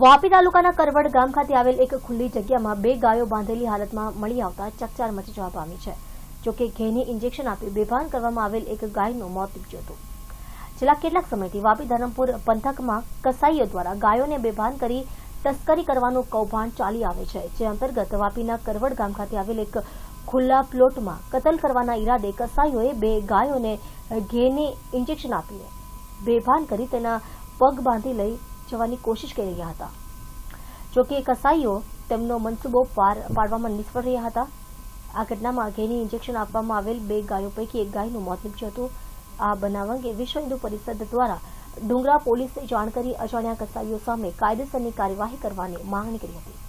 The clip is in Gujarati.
વાપી તાલુકાના કરવડ ગામ ખાતે આવેલ એક ખુલ્લી જગ્યામાં બે ગાયો બાંધેલી હાલતમાં મળી આવતા ચકચાર મચી જવા પામી છે જોકે ઘેને ઇન્જેક્શન આપી બેભાન કરવામાં આવેલ એક ગાયનું મોત નીપજ્યું હતું છેલ્લા કેટલાક સમયથી વાપી ધરમપુર પંથકમાં કસાઈઓ દ્વારા ગાયોને બેભાન કરી તસ્કરી કરવાનું કૌભાંડ ચાલી આવે છે જે અંતર્ગત વાપીના કરવડ ગામ ખાતે આવેલ એક ખુલ્લા પ્લોટમાં કતલ કરવાના ઈરાદે કસાઈઓએ બે ગાયોને ઘેને ઇન્જેક્શન આપીને બેભાન કરી તેના પગ બાંધી લઈ જવાની કોશિશ કરી રહ્યા હતા જોકે કસાઈઓ તેમનો મનસૂબો પાડવામાં નિષ્ફળ રહ્યા હતા આ ઘટનામાં ઘેની ઇન્જેક્શન આપવામાં આવેલ બે ગાયો પૈકી એક ગાયનું મોત નીપજ્યું હતું આ બનાવ અંગે વિશ્વ હિન્દુ પરિષદ દ્વારા ડુંગરા પોલીસે જાણ કરી અજાણ્યા કસાઈઓ સામે કાયદેસરની કાર્યવાહી કરવાની માંગણી કરી હતી